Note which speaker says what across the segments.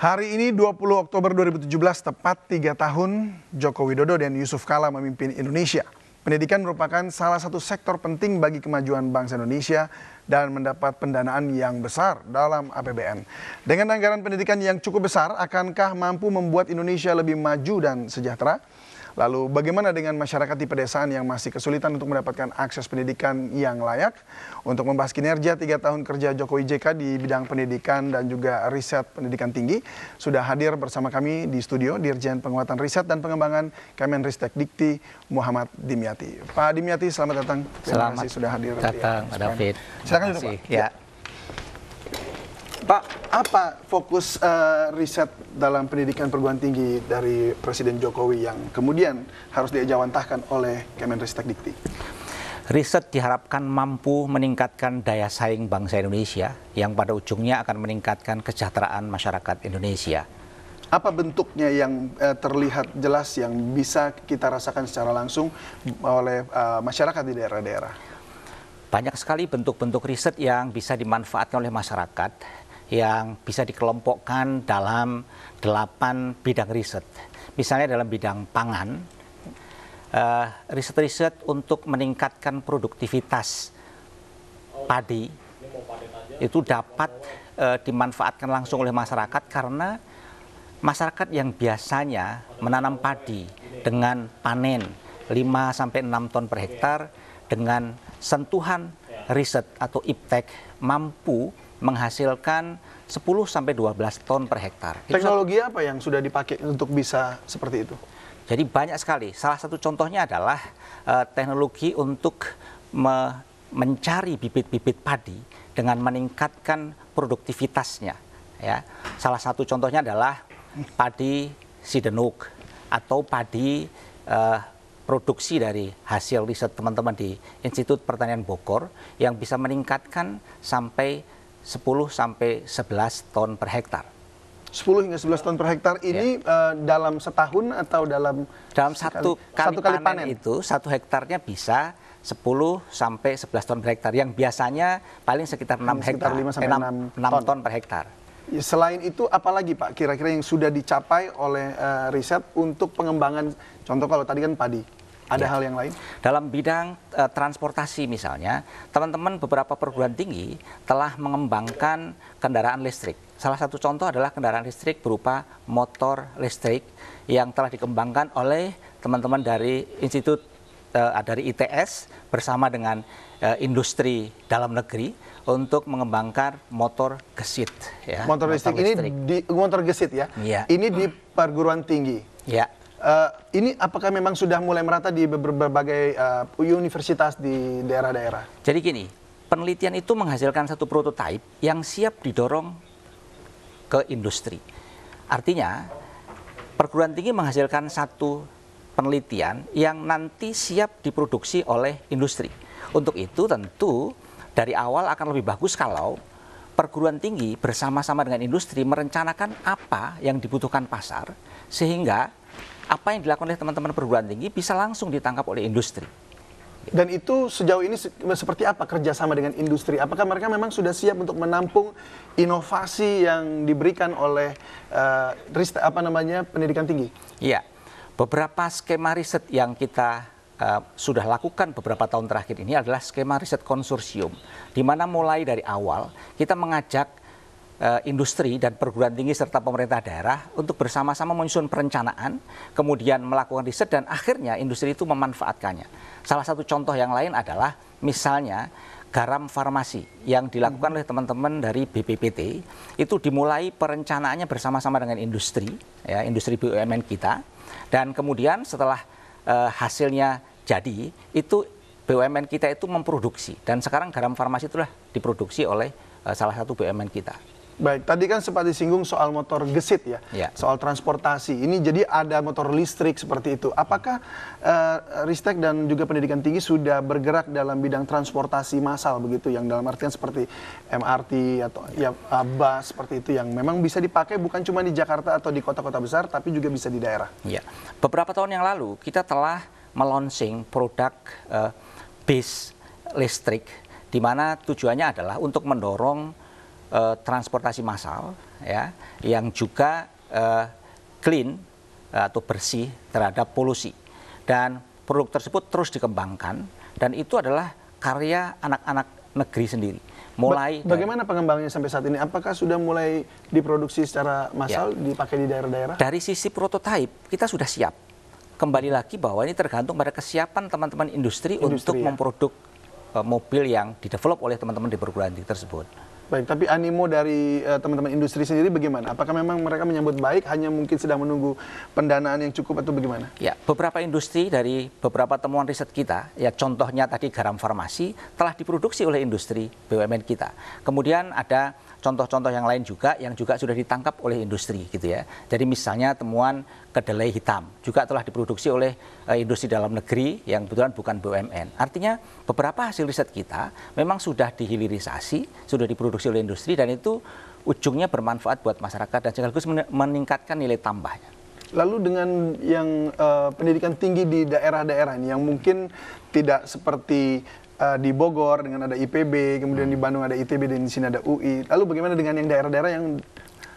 Speaker 1: Hari ini 20 Oktober 2017 tepat 3 tahun Joko Widodo dan Yusuf Kala memimpin Indonesia. Pendidikan merupakan salah satu sektor penting bagi kemajuan bangsa Indonesia dan mendapat pendanaan yang besar dalam APBN. Dengan anggaran pendidikan yang cukup besar, akankah mampu membuat Indonesia lebih maju dan sejahtera? Lalu bagaimana dengan masyarakat di pedesaan yang masih kesulitan untuk mendapatkan akses pendidikan yang layak? Untuk membahas kinerja tiga tahun kerja Jokowi JK di bidang pendidikan dan juga riset pendidikan tinggi, sudah hadir bersama kami di studio Dirjen Penguatan Riset dan Pengembangan Kemenristek Dikti Muhammad Dimyati. Pak Dimyati, selamat datang. Terima selamat kasih sudah hadir. Datang, iya, Pak David. Silakan duduk, Pak. Ya. Pak, apa fokus uh, riset dalam pendidikan perguruan tinggi dari Presiden Jokowi yang kemudian harus diajawantahkan oleh Kemenristek Dikti?
Speaker 2: Riset diharapkan mampu meningkatkan daya saing bangsa Indonesia yang pada ujungnya akan meningkatkan kesejahteraan masyarakat Indonesia.
Speaker 1: Apa bentuknya yang uh, terlihat jelas yang bisa kita rasakan secara langsung oleh uh, masyarakat di daerah-daerah?
Speaker 2: Banyak sekali bentuk-bentuk riset yang bisa dimanfaatkan oleh masyarakat yang bisa dikelompokkan dalam delapan bidang riset. Misalnya dalam bidang pangan, eh, riset-riset untuk meningkatkan produktivitas padi itu dapat eh, dimanfaatkan langsung oleh masyarakat karena masyarakat yang biasanya menanam padi dengan panen 5 sampai 6 ton per hektar dengan sentuhan riset atau iptek mampu menghasilkan 10 sampai 12 ton per hektar. Teknologi satu... apa yang sudah dipakai untuk bisa seperti itu? Jadi banyak sekali. Salah satu contohnya adalah uh, teknologi untuk me mencari bibit-bibit padi dengan meningkatkan produktivitasnya. Ya, salah satu contohnya adalah padi sidenuk atau padi uh, produksi dari hasil riset teman-teman di Institut Pertanian Bogor yang bisa meningkatkan sampai 10 sampai 11 ton per hektar.
Speaker 1: 10 hingga 11 ton per hektar ya. ini ya. uh, dalam setahun atau dalam dalam satu sekali, kali, satu kali panen, panen
Speaker 2: itu satu hektarnya bisa 10 sampai 11 ton per hektar yang biasanya paling sekitar 6 hektar 5 sampai eh, 6, 6 ton. ton per hektar.
Speaker 1: Ya, selain itu, apalagi Pak kira-kira yang sudah dicapai oleh uh, riset untuk pengembangan, contoh kalau tadi kan padi,
Speaker 2: ada ya. hal yang lain? Dalam bidang uh, transportasi misalnya, teman-teman beberapa perguruan tinggi telah mengembangkan kendaraan listrik. Salah satu contoh adalah kendaraan listrik berupa motor listrik yang telah dikembangkan oleh teman-teman dari Institut uh, dari ITS bersama dengan uh, industri dalam negeri untuk mengembangkan motor gesit. Ya. Motor, motor listrik, ini
Speaker 1: di motor gesit ya. ya. Ini di perguruan tinggi. Ya. Uh, ini apakah memang sudah mulai merata di berbagai uh, universitas di daerah-daerah?
Speaker 2: Jadi gini, penelitian itu menghasilkan satu prototipe yang siap didorong ke industri. Artinya, perguruan tinggi menghasilkan satu penelitian yang nanti siap diproduksi oleh industri. Untuk itu tentu dari awal akan lebih bagus kalau perguruan tinggi bersama-sama dengan industri merencanakan apa yang dibutuhkan pasar sehingga apa yang dilakukan oleh teman-teman perguruan tinggi bisa langsung ditangkap oleh industri. Dan itu sejauh ini seperti apa kerjasama dengan
Speaker 1: industri? Apakah mereka memang sudah siap untuk menampung inovasi yang diberikan oleh uh, apa namanya pendidikan tinggi?
Speaker 2: Iya, beberapa skema riset yang kita uh, sudah lakukan beberapa tahun terakhir ini adalah skema riset konsorsium, di mana mulai dari awal kita mengajak Eh, industri dan perguruan tinggi serta pemerintah daerah untuk bersama-sama menyusun perencanaan, kemudian melakukan riset dan akhirnya industri itu memanfaatkannya. Salah satu contoh yang lain adalah misalnya garam farmasi yang dilakukan mhm. oleh teman-teman dari BPPT itu dimulai perencanaannya bersama-sama dengan industri, ya, industri BUMN kita dan kemudian setelah uh, hasilnya jadi itu BUMN kita itu memproduksi dan sekarang garam farmasi itulah diproduksi oleh eh, salah satu BUMN kita.
Speaker 1: Baik, tadi kan sempat disinggung soal motor gesit ya, ya. soal transportasi. Ini jadi ada motor listrik seperti itu. Apakah uh, Ristek dan juga pendidikan tinggi sudah bergerak dalam bidang transportasi massal begitu, yang dalam artian seperti MRT atau ya ya bus seperti itu yang memang bisa dipakai bukan cuma
Speaker 2: di Jakarta atau di kota-kota
Speaker 1: besar, tapi juga bisa di daerah.
Speaker 2: Ya, beberapa tahun yang lalu kita telah melonsing produk uh, bis listrik, di mana tujuannya adalah untuk mendorong uh, transportasi massal ya yang juga uh, clean eh, atau bersih terhadap polusi dan produk tersebut terus dikembangkan dan itu adalah karya anak-anak negeri sendiri mulai ba
Speaker 1: bagaimana dari, pengembangannya sampai saat ini apakah sudah mulai diproduksi secara massal
Speaker 2: ya. dipakai di daerah-daerah dari sisi prototipe kita sudah siap kembali lagi bahwa ini tergantung pada kesiapan teman-teman industri, industri untuk ya. memproduk mobil yang didevelop oleh teman-teman di perguruan tinggi tersebut Baik, tapi animo dari eh, teman-teman uh, industri
Speaker 1: sendiri bagaimana? Apakah memang mereka menyambut baik hanya mungkin sedang menunggu pendanaan yang cukup atau bagaimana?
Speaker 2: Ya, beberapa industri dari beberapa temuan riset kita, ya contohnya tadi garam farmasi telah diproduksi oleh industri BUMN kita. Kemudian ada contoh-contoh yang lain juga yang juga sudah ditangkap oleh industri gitu ya. Jadi misalnya temuan kedelai hitam juga telah diproduksi oleh uh, industri dalam negeri yang kebetulan bukan BUMN. Artinya beberapa hasil riset kita memang sudah dihilirisasi, sudah diproduksi diproduksi oleh industri dan itu ujungnya bermanfaat buat masyarakat dan sekaligus meningkatkan nilai tambahnya.
Speaker 1: Lalu dengan yang uh, pendidikan tinggi di daerah-daerah ini yang mungkin tidak seperti uh, di Bogor dengan ada IPB, kemudian di hmm. Bandung ada ITB dan di sini ada UI. Lalu bagaimana dengan yang daerah-daerah yang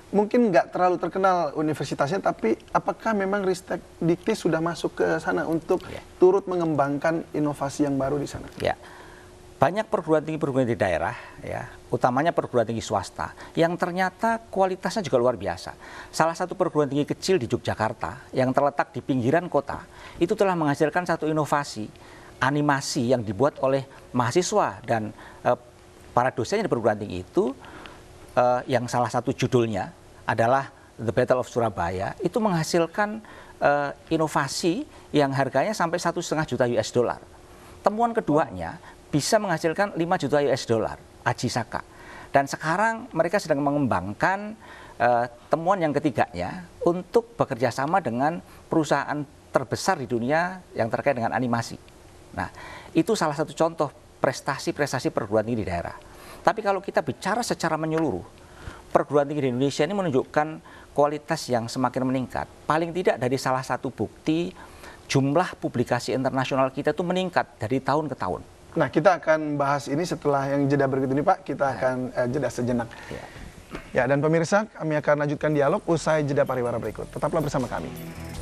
Speaker 1: mungkin nggak terlalu terkenal universitasnya, tapi apakah memang Ristek Dikti sudah masuk ke sana untuk yeah. turut mengembangkan inovasi yang baru di sana?
Speaker 2: Yeah banyak perguruan tinggi perguruan tinggi daerah ya utamanya perguruan tinggi swasta yang ternyata kualitasnya juga luar biasa salah satu perguruan tinggi kecil di Yogyakarta yang terletak di pinggiran kota itu telah menghasilkan satu inovasi animasi yang dibuat oleh mahasiswa dan eh, para dosen di perguruan tinggi itu eh, yang salah satu judulnya adalah The Battle of Surabaya itu menghasilkan eh, inovasi yang harganya sampai satu setengah juta US dollar temuan keduanya bisa menghasilkan 5 juta US dollar Aji Saka. Dan sekarang mereka sedang mengembangkan uh, temuan yang ketiganya untuk bekerja sama dengan perusahaan terbesar di dunia yang terkait dengan animasi. Nah, itu salah satu contoh prestasi-prestasi perguruan tinggi di daerah. Tapi kalau kita bicara secara menyeluruh, perguruan tinggi di Indonesia ini menunjukkan kualitas yang semakin meningkat. Paling tidak dari salah satu bukti jumlah publikasi internasional kita itu meningkat dari tahun ke tahun.
Speaker 1: Nah, kita akan bahas ini setelah yang jeda berikut ini, Pak. Kita ya. akan eh, jeda sejenak. Ya. ya, dan pemirsa, kami akan lanjutkan dialog usai jeda pariwara berikut. Tetaplah bersama kami.